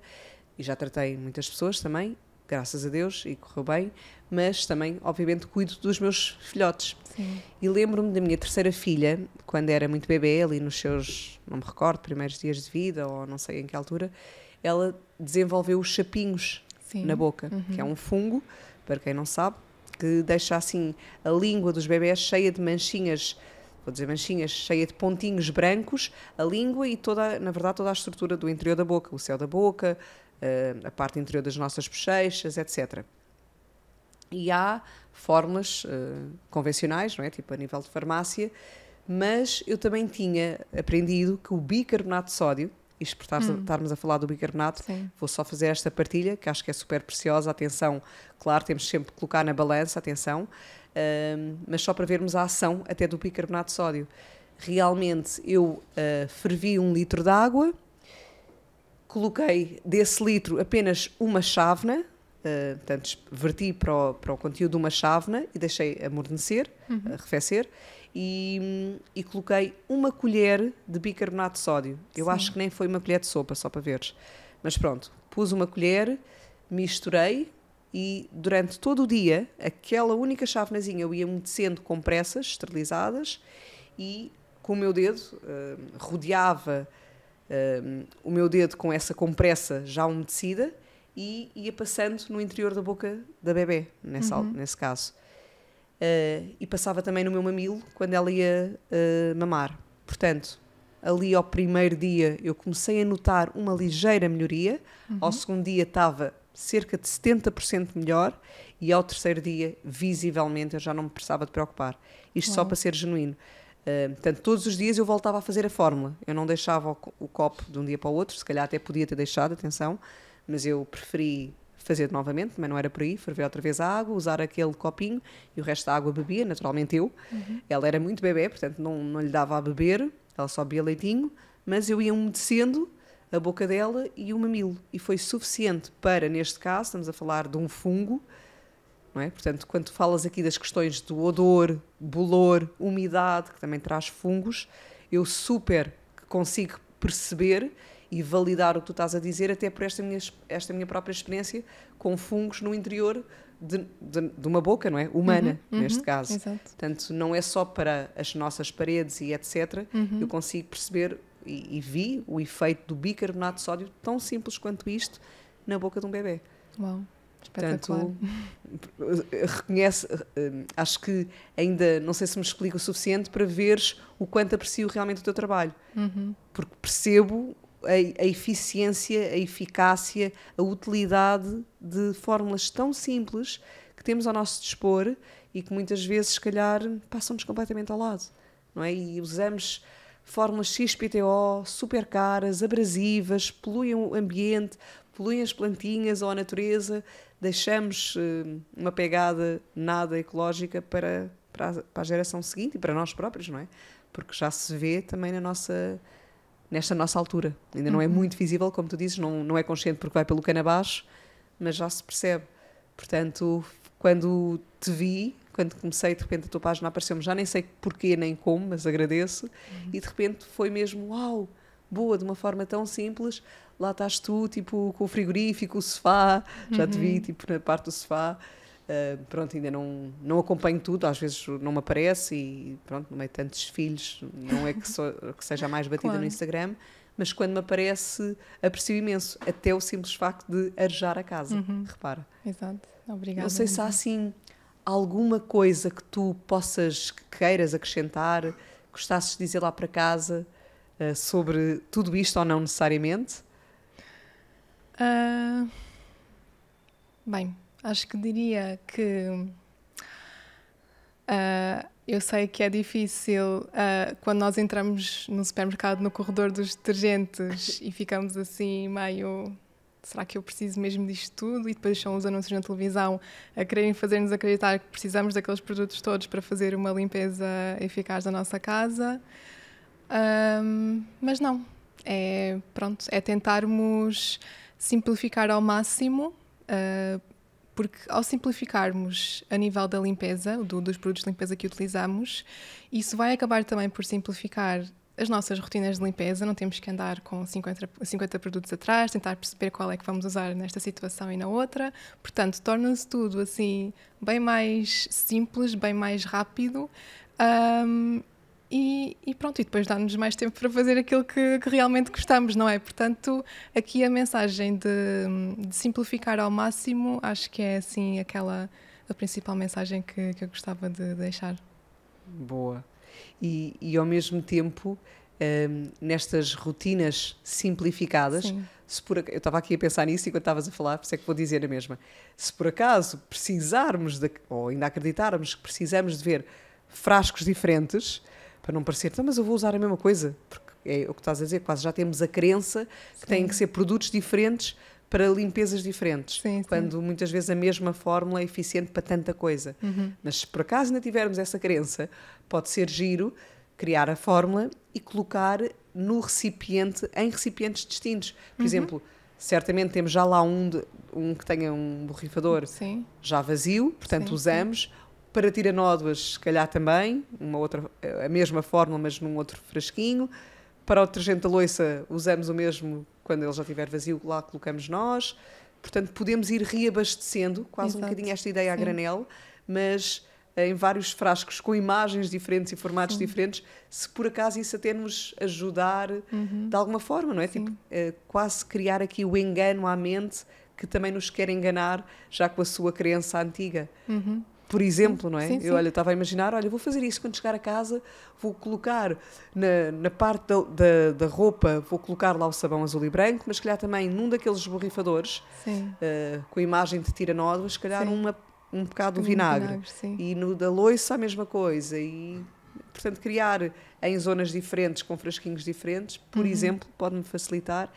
e já tratei muitas pessoas também, graças a Deus, e correu bem, mas também, obviamente, cuido dos meus filhotes. Sim. E lembro-me da minha terceira filha, quando era muito bebê, ali nos seus, não me recordo, primeiros dias de vida, ou não sei em que altura, ela desenvolveu os chapinhos Sim. na boca, uhum. que é uhum. um fungo, para quem não sabe, que deixa assim a língua dos bebés cheia de manchinhas vou dizer manchinhas, cheia de pontinhos brancos, a língua e toda, na verdade, toda a estrutura do interior da boca, o céu da boca, eh, a parte interior das nossas bochechas, etc. E há fórmulas uh, convencionais, não é? Tipo a nível de farmácia, mas eu também tinha aprendido que o bicarbonato de sódio, isto por estarmos, hum. a, estarmos a falar do bicarbonato, Sim. vou só fazer esta partilha, que acho que é super preciosa, atenção, claro, temos sempre que colocar na balança, atenção, uh, mas só para vermos a ação até do bicarbonato de sódio. Realmente, eu uh, fervi um litro de água, coloquei desse litro apenas uma chávena, Uh, portanto, verti para o, para o conteúdo uma chávena e deixei amornecer, uhum. arrefecer, e, e coloquei uma colher de bicarbonato de sódio. Eu Sim. acho que nem foi uma colher de sopa, só para veres. Mas pronto, pus uma colher, misturei e durante todo o dia, aquela única chavezinha eu ia umedecendo com pressas esterilizadas e com o meu dedo uh, rodeava uh, o meu dedo com essa compressa já umedecida e ia passando no interior da boca da bebê, nessa, uhum. nesse caso. Uh, e passava também no meu mamilo quando ela ia uh, mamar. Portanto, ali ao primeiro dia eu comecei a notar uma ligeira melhoria, uhum. ao segundo dia estava cerca de 70% melhor e ao terceiro dia, visivelmente, eu já não me precisava de preocupar. Isto só para ser genuíno. Uh, portanto, todos os dias eu voltava a fazer a fórmula. Eu não deixava o, o copo de um dia para o outro, se calhar até podia ter deixado, atenção, mas eu preferi fazer novamente, mas não era por aí, ferver outra vez a água, usar aquele copinho e o resto da água bebia, naturalmente eu. Uhum. Ela era muito bebê, portanto não, não lhe dava a beber, ela só bebia leitinho, mas eu ia umedecendo a boca dela e o mamilo. E foi suficiente para, neste caso, estamos a falar de um fungo, não é? Portanto, quando falas aqui das questões do odor, bolor, umidade, que também traz fungos, eu super consigo perceber e validar o que tu estás a dizer, até por esta minha, esta minha própria experiência com fungos no interior de, de, de uma boca, não é? Humana, uhum, uhum. neste uhum, caso. Exato. Portanto, não é só para as nossas paredes e etc. Uhum. Eu consigo perceber e, e, vi o efeito do bicarbonato de sódio tão simples quanto isto na boca de um bebê. Uau. Portanto, reconhece, eh, acho que ainda não sei se me explico o suficiente para veres o quanto aprecio realmente o teu trabalho. Uhum. Porque percebo a, a eficiência, a eficácia, a utilidade de fórmulas tão simples que temos ao nosso dispor e que muitas vezes, se calhar, passam-nos completamente ao lado. Não é? E usamos fórmulas XPTO super caras, abrasivas, poluem o ambiente, poluem as plantinhas ou a natureza, deixamos uh, uma pegada nada ecológica para, para, a, para a geração seguinte e para nós próprios, não é? Porque já se vê também na nossa nesta nossa altura. Ainda não é uhum. muito visível, como tu dizes, não, não é consciente porque vai pelo cano abaixo, mas já se percebe. Portanto, quando te vi, quando comecei, de repente a tua página apareceu-me, já nem sei porquê nem como, mas agradeço, uhum. e de repente foi mesmo, uau, boa, de uma forma tão simples, lá estás tu, tipo, com o frigorífico, o sofá, já te vi, uhum. tipo, na parte do sofá, ah, pronto, ainda não, não acompanho tudo, às vezes não me aparece e pronto, no meio de tantos filhos, não é que, sou, que seja mais batida claro. no Instagram, mas quando me aparece, aprecio imenso, até o simples facto de arejar a casa, uhum. repara. Exato, obrigada. Não sei se há assim alguma coisa que tu possas, que queiras acrescentar, gostasses de dizer lá para casa uh, sobre tudo isto ou não necessariamente? Uh, bem, Acho que diria que uh, eu sei que é difícil uh, quando nós entramos no supermercado no corredor dos detergentes e ficamos assim meio será que eu preciso mesmo disto tudo? E depois são os anúncios na televisão a quererem fazer-nos acreditar que precisamos daqueles produtos todos para fazer uma limpeza eficaz da nossa casa. Um, ah, mas não, é pronto, é tentarmos simplificar ao máximo uh, porque ao simplificarmos a nível da limpeza, do, dos produtos de limpeza que utilizamos, isso vai acabar também por simplificar as nossas rotinas de limpeza, não temos que andar com 50, 50 produtos atrás, tentar perceber qual é que vamos usar nesta situação e na outra. Portanto, torna-se tudo assim bem mais simples, bem mais rápido. Um, e, e pronto, e depois dá-nos mais tempo para fazer aquilo que, que, realmente gostamos, não é? Portanto, aqui a mensagem de, de, simplificar ao máximo, acho que é assim aquela a principal mensagem que, que eu gostava de deixar. Boa. E, e ao mesmo tempo, um, nestas rotinas simplificadas, Sim. se por, eu estava aqui a pensar nisso enquanto estavas a falar, por isso é que vou dizer a mesma. Se por acaso precisarmos, de, ou ainda acreditarmos que precisamos de ver frascos diferentes, para não parecer, então, mas eu vou usar a mesma coisa, porque é o que estás a dizer, quase já temos a crença sim. que têm que ser produtos diferentes para limpezas diferentes, sim, quando sim. muitas vezes a mesma fórmula é eficiente para tanta coisa. Uhum. Mas se por acaso ainda tivermos essa crença, pode ser giro criar a fórmula e colocar no recipiente, em recipientes distintos. Por uhum. exemplo, certamente temos já lá um, de, um que tenha um borrifador já vazio, portanto usamos para tiranóduas, se calhar também, uma outra, a mesma fórmula, mas num outro frasquinho. Para o detergente da loiça, usamos o mesmo quando ele já estiver vazio, lá colocamos nós. Portanto, podemos ir reabastecendo, quase Exato. um bocadinho esta ideia Sim. a granel, mas eh, em vários frascos com imagens diferentes e formatos Sim. diferentes, se por acaso isso até nos ajudar uhum. de alguma forma, não é? Tipo, eh, quase criar aqui o engano à mente que também nos quer enganar já com a sua crença antiga. Uhum por exemplo, não é? Sim, Eu olha, estava a imaginar, olha, vou fazer isso quando chegar a casa, vou colocar na, na parte da, da, da roupa, vou colocar lá o sabão azul e branco, mas se calhar também num daqueles borrifadores uh, com a imagem de tiranóis, se calhar uma, um bocado de vinagre. vinagre e no da loiça a mesma coisa. E portanto, criar em zonas diferentes, com frasquinhos diferentes, por uhum. exemplo, pode-me facilitar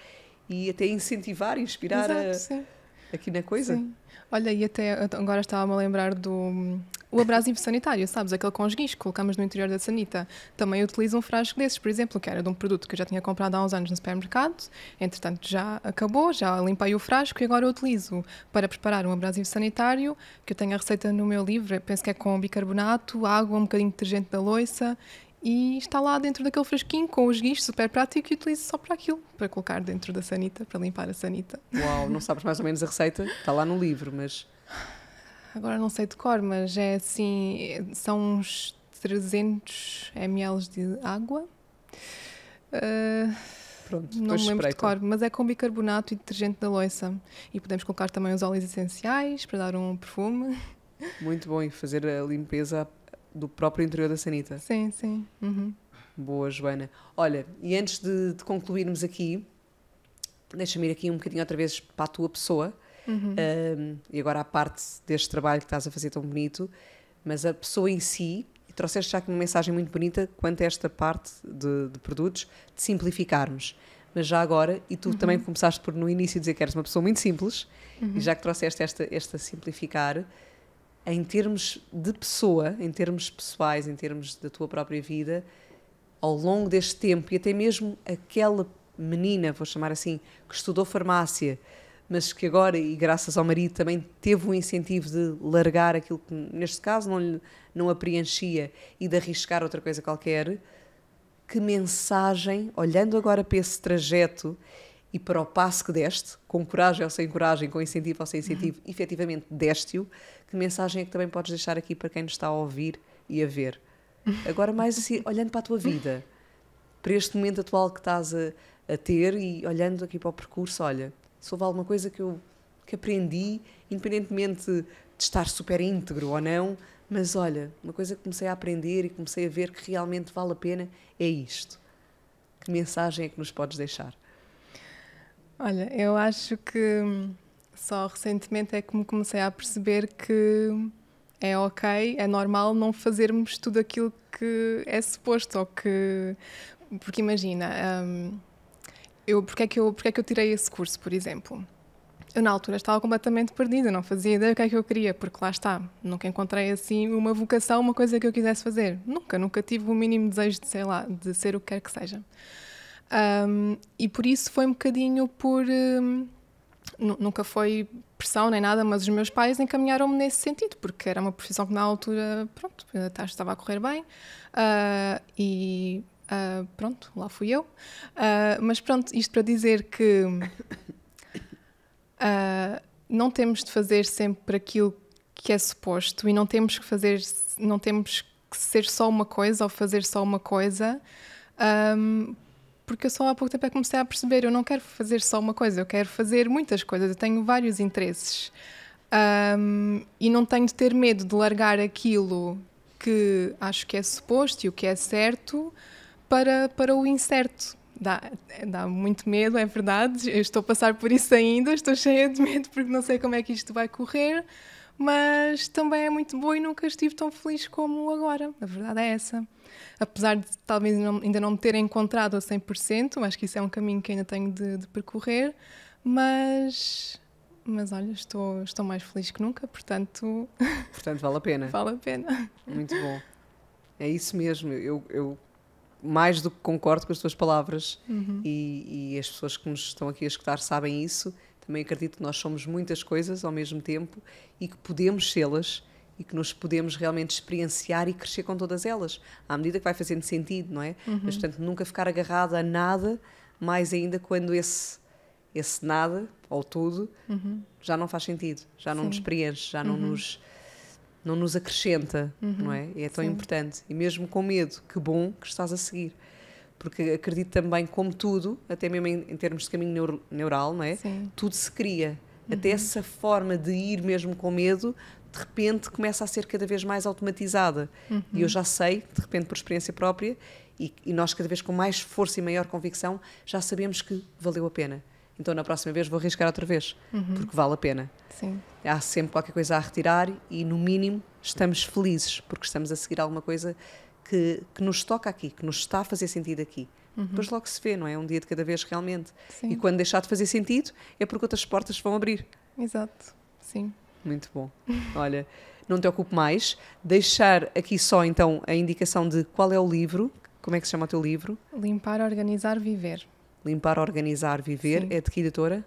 e até incentivar, inspirar Exato, a, aqui na coisa. Sim. Olha, e até agora estava-me a lembrar do o abrasivo sanitário, sabes? Aquele com os guinchos que colocamos no interior da sanita. Também utilizo um frasco desses, por exemplo, que era de um produto que eu já tinha comprado há uns anos no supermercado. Entretanto, já acabou, já limpei o frasco e agora utilizo para preparar um abrasivo sanitário, que eu tenho a receita no meu livro, penso que é com bicarbonato, água, um bocadinho de detergente da loiça e está lá dentro daquele frasquinho com os guis super prático e utilizo só para aquilo, para colocar dentro da sanita, para limpar a sanita. Uau, não sabes mais ou menos a receita? Está lá no livro, mas. Agora não sei de cor, mas é assim: são uns 300 ml de água. Uh, Pronto, não me lembro de cor, mas é com bicarbonato e detergente da loiça. E podemos colocar também os óleos essenciais para dar um perfume. Muito bom, e fazer a limpeza do próprio interior da Sanita. Sim, sim. Uhum. Boa, Joana. Olha, e antes de, de concluirmos aqui, deixa-me ir aqui um bocadinho outra vez para a tua pessoa. Uhum. e agora a parte deste trabalho que estás a fazer tão bonito, mas a pessoa em si, e trouxeste já aqui uma mensagem muito bonita quanto a esta parte de, de produtos, de simplificarmos. Mas já agora, e tu uhum. também começaste por no início dizer que eras uma pessoa muito simples, uhum. e já que trouxeste esta, esta simplificar, em termos de pessoa, em termos pessoais, em termos da tua própria vida, ao longo deste tempo, e até mesmo aquela menina, vou chamar assim, que estudou farmácia, mas que agora, e graças ao marido, também teve o um incentivo de largar aquilo que, neste caso, não, não a preenchia e de arriscar outra coisa qualquer. Que mensagem, olhando agora para esse trajeto e para o passo que deste, com coragem ou sem coragem, com incentivo ou sem incentivo, uhum. efetivamente deste-o, que mensagem é que também podes deixar aqui para quem nos está a ouvir e a ver? Agora, mais assim, olhando para a tua vida, para este momento atual que estás a, a ter e olhando aqui para o percurso, olha, se houve alguma coisa que eu que aprendi, independentemente de estar super íntegro ou não, mas olha, uma coisa que comecei a aprender e comecei a ver que realmente vale a pena é isto. Que mensagem é que nos podes deixar? Olha, eu acho que só recentemente é que me comecei a perceber que é ok, é normal não fazermos tudo aquilo que é suposto ou que. Porque imagina, hum, eu, porque, é que eu, porque é que eu tirei esse curso, por exemplo? Eu, na altura, estava completamente perdida, não fazia ideia do que é que eu queria, porque lá está, nunca encontrei assim uma vocação, uma coisa que eu quisesse fazer. Nunca, nunca tive o mínimo desejo de, sei lá, de ser o que quer que seja. Um, e por isso foi um bocadinho por. Um, nunca foi pressão nem nada, mas os meus pais encaminharam-me nesse sentido, porque era uma profissão que na altura, pronto, estava a correr bem uh, e uh, pronto, lá fui eu. Uh, mas pronto, isto para dizer que não temos de fazer sempre aquilo que é suposto e não temos que fazer, não temos que ser só uma coisa ou fazer só uma coisa. Um, porque eu só há pouco tempo é que comecei a perceber, eu não quero fazer só uma coisa, eu quero fazer muitas coisas, eu tenho vários interesses. Um, e não tenho de ter medo de largar aquilo que acho que é suposto e o que é certo para, para o incerto. Dá, dá muito medo, é verdade. Eu estou a passar por isso ainda, estou cheia de medo porque não sei como é que isto vai correr mas também é muito boa e nunca estive tão feliz como agora. A verdade é essa. Apesar de talvez não, ainda não me ter encontrado a 100%, acho que isso é um caminho que ainda tenho de, de percorrer, mas mas olha, estou, estou mais feliz que nunca, portanto. Portanto, vale a pena. vale a pena. Muito bom. É isso mesmo. Eu, eu mais do que concordo com as tuas palavras uhum. e, e, as pessoas que nos estão aqui a escutar sabem isso. Também acredito que nós somos muitas coisas ao mesmo tempo e que podemos sê-las e que nos podemos realmente experienciar e crescer com todas elas, à medida que vai fazendo sentido, não é? Uhum. Mas, portanto, nunca ficar agarrada a nada, mais ainda quando esse, esse nada, ou tudo, uhum. já não faz sentido, já não Sim. nos preenche, já não uhum. nos não nos acrescenta, uhum. não é? E é tão Sim. importante. E mesmo com medo, que bom que estás a seguir porque acredito também, como tudo, até mesmo em, em termos de caminho neuro, neural, não é? Sim. Tudo se cria. Uhum. Até essa forma de ir mesmo com medo, de repente começa a ser cada vez mais automatizada. Uhum. E eu uhum. já sei, de repente por experiência própria, e, e, nós cada vez com mais força e maior convicção, já sabemos que valeu a pena. Então na próxima vez vou arriscar outra vez, uhum. porque vale a pena. Sim. Há sempre qualquer coisa a retirar e no mínimo estamos felizes, porque estamos a seguir alguma coisa que, que nos toca aqui, que nos está a fazer sentido aqui. Uhum. Depois logo se vê, não é? Um dia de cada vez realmente. Sim. E quando deixar de fazer sentido, é porque outras portas vão abrir. Exato, sim. Muito bom. Olha, não te ocupo mais. Deixar aqui só então a indicação de qual é o livro, como é que se chama o teu livro? Limpar, Organizar, Viver. Limpar, Organizar, Viver. Sim. É de que editora?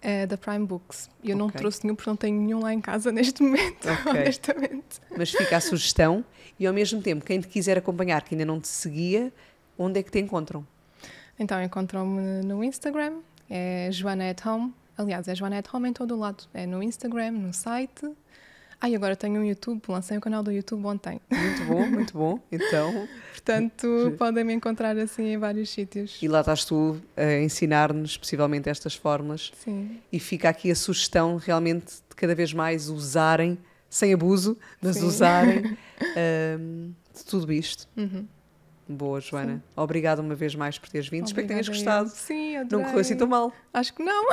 É da Prime Books. Eu okay. não trouxe nenhum porque não tenho nenhum lá em casa neste momento, okay. honestamente. Mas fica a sugestão e ao mesmo tempo, quem te quiser acompanhar, que ainda não te seguia, onde é que te encontram? Então, encontram-me no Instagram, é Joana at Home. Aliás, é Joana at Home em todo o lado. É no Instagram, no site. Ai, ah, agora tenho um YouTube, lancei o um canal do YouTube ontem. Muito bom, muito bom. Então. Portanto, podem me encontrar assim em vários sítios. E lá estás tu a ensinar-nos, possivelmente, estas fórmulas. Sim. E fica aqui a sugestão, realmente, de cada vez mais usarem, sem abuso, mas Sim. usarem um, de tudo isto. Uhum. Boa, Joana. Sim. Obrigada uma vez mais por teres vindo. Obrigada Espero que tenhas gostado. Sim, adorei. Não correu assim tão mal. Acho que não.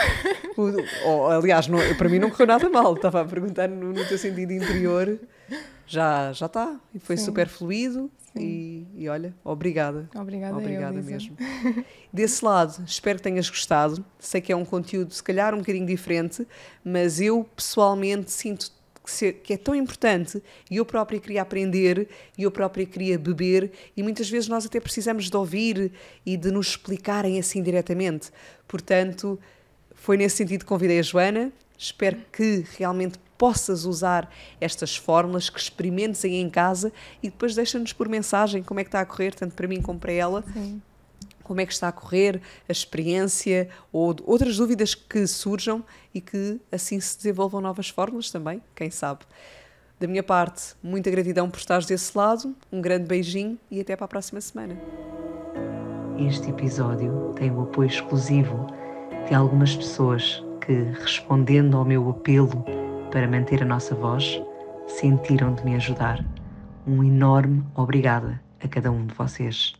O, aliás, não, para mim não correu nada mal. Estava a perguntar no, no teu sentido interior. Já já está. E foi Sim. super fluido. E, e, olha, obrigada. Obrigada, obrigada eu, mesmo. Desse lado, espero que tenhas gostado. Sei que é um conteúdo, se calhar, um bocadinho diferente, mas eu pessoalmente sinto que, ser, que é tão importante e eu própria queria aprender e eu própria queria beber e muitas vezes nós até precisamos de ouvir e de nos explicarem assim diretamente. Portanto, foi nesse sentido que convidei a Joana. Espero que realmente possas usar estas fórmulas, que experimentes aí em casa e depois deixa-nos por mensagem como é que está a correr, tanto para mim como para ela. Sim como é que está a correr, a experiência ou outras dúvidas que surjam e que assim se desenvolvam novas fórmulas também, quem sabe. Da minha parte, muita gratidão por estares desse lado, um grande beijinho e até para a próxima semana. Este episódio tem o apoio exclusivo de algumas pessoas que, respondendo ao meu apelo para manter a nossa voz, sentiram de me ajudar. Um enorme obrigada a cada um de vocês.